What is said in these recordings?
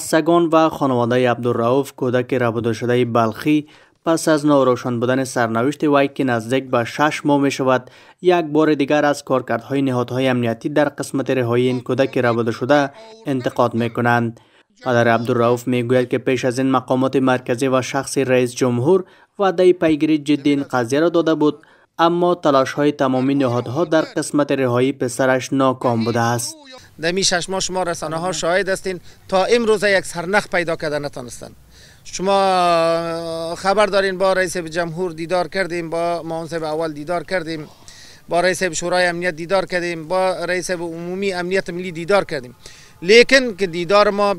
سگان و خانواده عبدالرعوف کودک ربوده شده بلخی پس از ناروشن بودن سرنوشت وای که نزدیک به شش ماه می شود یک بار دیگر از کارکردهای نهادهای امنیتی در قسمت رهایی این کودک ربوده شده انتقاد می کنند. پدر عبدالرعوف می گوید که پیش از این مقامات مرکزی و شخص رئیس جمهور وعده پیگیری جدی این قضیه را داده بود اما تلاش های تمامی نهادها در قسمت رهایی پسرش ناکام بوده است در شش ماه شما رسانه ها شاهد هستین تا امروز یک سرنخ پیدا کرده نتانستن شما خبر دارین با رئیس جمهور دیدار کردیم با معاون اول دیدار کردیم با رئیس شورای امنیت دیدار کردیم با رئیس عمومی امنیت ملی دیدار کردیم لیکن که دیدار ما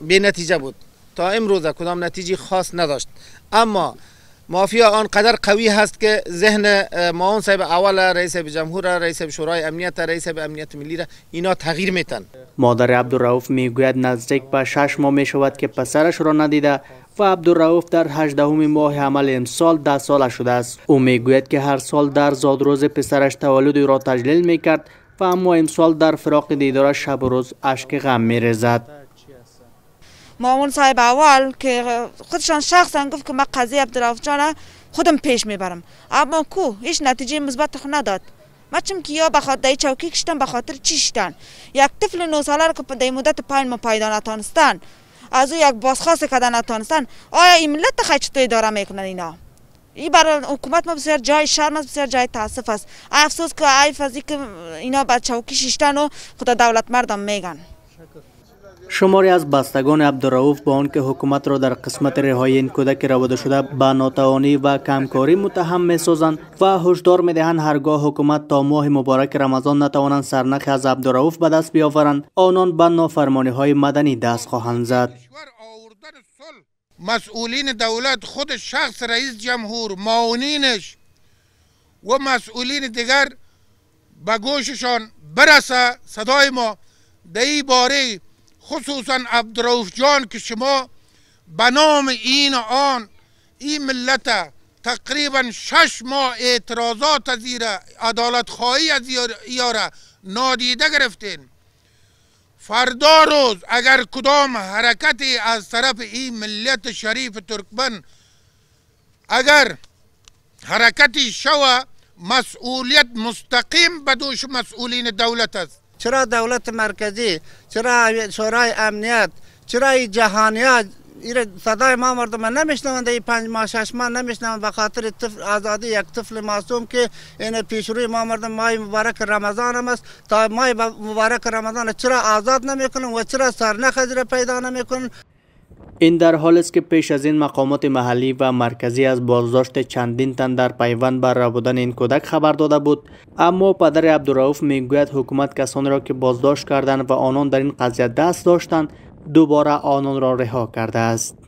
به نتیجه بود تا امروز کدام نتیجه خاص نداشت اما مافیا آنقدر قوی هست که ذهن معاون صاحب اول رئیس جمهور رئیس شورای امنیت رئیس امنیت ملی را اینا تغییر میتن مادر عبدالراوف میگوید نزدیک به شش ماه میشود که پسرش را ندیده و عبدالراوف در 18 ماه عمل امسال ده ساله شده است او میگوید که هر سال در زادروز پسرش تولد را تجلیل میکرد و اما امسال در فراق دیدارش شب و روز اشک غم میریزد معاون صاحب اول که خودشان شخصا گفت که من قضیه عبدالرفجان خودم پیش میبرم اما کو هیچ نتیجه مثبت خو نداد ما چم که یا به خاطر چوکی کشتن به خاطر چی یک طفل نو ساله که در مدت پایین ما پیدا نتانستن از او یک بازخواست که نتانستن آیا این ملت خیلی چطوری اداره میکنن اینا این برای حکومت ما بسیار جای شرم است بسیار جای تاسف است افسوس که ای فضی که اینا با چوکی شیشتن و خدا دولت مردم میگن شماری از بستگان عبدالرؤوف با آنکه حکومت را در قسمت رهایی این کودک رواده شده به ناتوانی و کمکاری متهم میسازند و هشدار میدهند هرگاه حکومت تا ماه مبارک رمضان نتوانند سرنخ از عبدالرؤوف به دست بیاورند آنان به نافرمانی های مدنی دست خواهند زد مسئولین دولت خود شخص رئیس جمهور ماونینش و مسئولین دیگر به گوششان برسه صدای ما دهی باره خصوصا عبدالروف جان که شما به نام این آن این ملت تقریبا شش ماه اعتراضات از ایره عدالت خواهی از ایاره نادیده گرفتین فردا روز اگر کدام حرکتی از طرف این ملت شریف ترکمن اگر حرکتی شوه مسئولیت مستقیم به دوش مسئولین دولت است چرا دولت مرکزی چرا شورای امنیت چرا جهانیات این صدای ما مردم نمیشنوند این پنج ماه شش ماه نمیشنوند خاطر طفل آزادی یک طفل معصوم که این پیشروی ما مردم ماه مبارک رمضان هم است تا ماه مبارک رمضان چرا آزاد نمیکنن و چرا سرنخ پیدا نمیکنن این در حال است که پیش از این مقامات محلی و مرکزی از بازداشت چندین تن در پیوند بر ربودن این کودک خبر داده بود اما پدر می میگوید حکومت کسانی را که بازداشت کردند و آنان در این قضیه دست داشتند دوباره آنان را رها کرده است